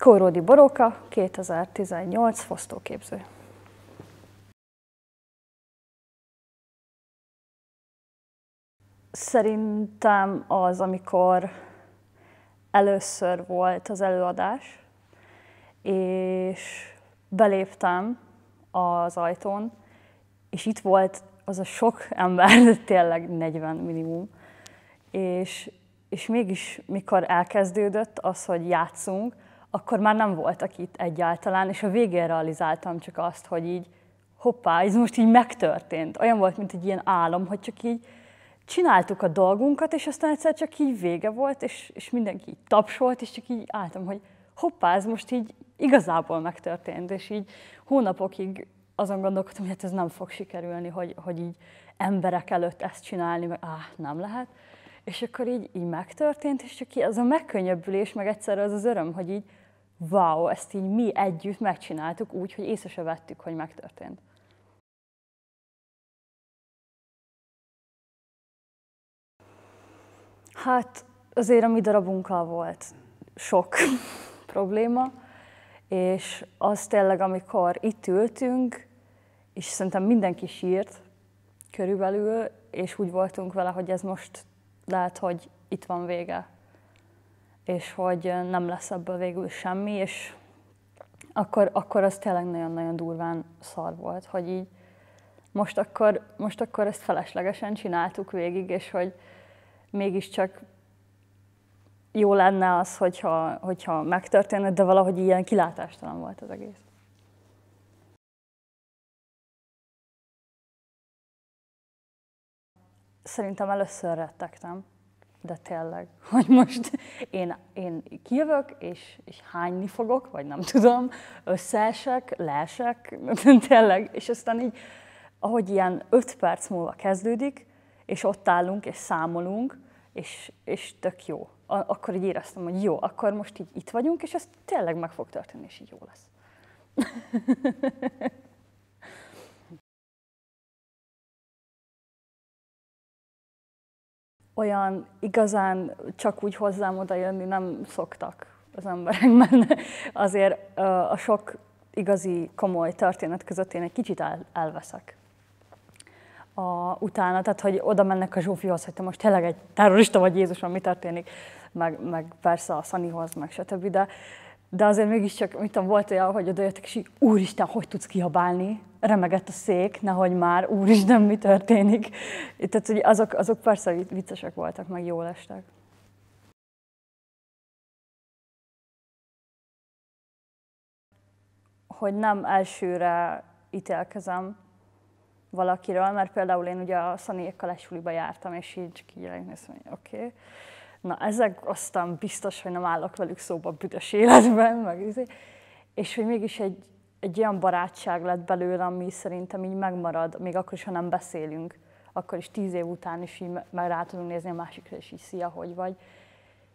Kóródi Boróka, 2018, fosztóképző. Szerintem az, amikor először volt az előadás, és beléptem az ajtón, és itt volt az a sok ember, tényleg 40 minimum, és, és mégis mikor elkezdődött az, hogy játszunk, akkor már nem voltak itt egyáltalán, és a végén realizáltam csak azt, hogy így hoppá, ez most így megtörtént. Olyan volt, mint egy ilyen álom, hogy csak így csináltuk a dolgunkat, és aztán egyszer csak így vége volt, és, és mindenki így tapsolt, és csak így álltam, hogy hoppá, ez most így igazából megtörtént, és így hónapokig azon gondolkodtam, hogy hát ez nem fog sikerülni, hogy, hogy így emberek előtt ezt csinálni, meg áh, nem lehet. És akkor így, így megtörtént, és csak így az a megkönnyebbülés, meg egyszerre az az öröm, hogy így wow, ezt így mi együtt megcsináltuk úgy, hogy észre se vettük, hogy megtörtént. Hát azért a mi darabunkkal volt sok probléma, és az tényleg, amikor itt ültünk, és szerintem mindenki sírt körülbelül, és úgy voltunk vele, hogy ez most lehet, hogy itt van vége, és hogy nem lesz ebből végül semmi, és akkor, akkor az tényleg nagyon-nagyon durván szar volt, hogy így most akkor, most akkor ezt feleslegesen csináltuk végig, és hogy mégiscsak jó lenne az, hogyha, hogyha megtörténne, de valahogy ilyen kilátástalan volt az egész. Szerintem először rettegtem de tényleg, hogy most én, én kijövök, és, és hányni fogok, vagy nem tudom, összeesek, leesek, tényleg, és aztán így, ahogy ilyen öt perc múlva kezdődik, és ott állunk, és számolunk, és, és tök jó. akkor így éreztem, hogy jó, akkor most így itt vagyunk, és ez tényleg meg fog történni, és így jó lesz. olyan igazán csak úgy hozzám oda jönni nem szoktak az emberekben. Azért a sok igazi komoly történet között én egy kicsit elveszek a, utána, tehát hogy oda mennek a Zsófihoz, hogy te most tényleg egy terrorista vagy Jézus, mi történik, meg, meg persze a Szanihoz, meg stb. De de azért mégiscsak, mit tudom, volt olyan, hogy odajöttek, és így, úristen, hogy tudsz kihabálni? Remegett a szék, nehogy már, úristen, mi történik? Tehát, hogy azok, azok persze viccesek voltak, meg jól estek. Hogy nem elsőre ítélkezem valakiről, mert például én ugye a Szaniékkal egy jártam, és így csak így néztem, hogy oké. Okay na ezek aztán biztos, hogy nem állok velük szóba büdös életben, meg izé. És hogy mégis egy, egy olyan barátság lett belőle, ami szerintem így megmarad, még akkor is, ha nem beszélünk, akkor is tíz év után is így meg rá tudunk nézni a másikra, és így szia, hogy vagy.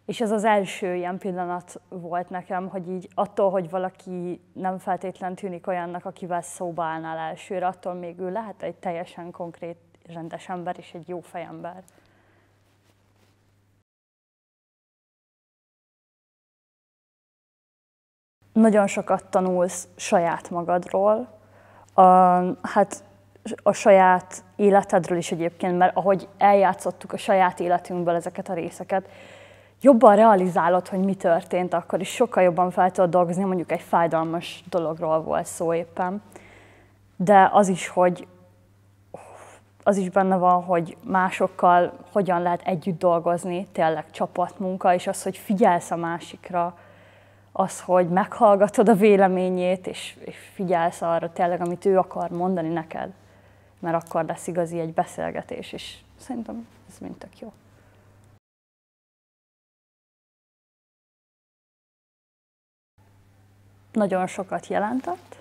És ez az első ilyen pillanat volt nekem, hogy így attól, hogy valaki nem feltétlen tűnik olyannak, akivel szóba állnál elsőre, attól még ő lehet egy teljesen konkrét, rendes ember és egy jó fejember. nagyon sokat tanulsz saját magadról, a, hát a saját életedről is egyébként, mert ahogy eljátszottuk a saját életünkből ezeket a részeket, jobban realizálod, hogy mi történt akkor, is sokkal jobban fel tudod dolgozni, mondjuk egy fájdalmas dologról volt szó éppen. De az is, hogy az is benne van, hogy másokkal hogyan lehet együtt dolgozni, tényleg csapatmunka, és az, hogy figyelsz a másikra, az, hogy meghallgatod a véleményét, és, figyelsz arra tényleg, amit ő akar mondani neked, mert akkor lesz igazi egy beszélgetés, és szerintem ez mind tök jó. Nagyon sokat jelentett,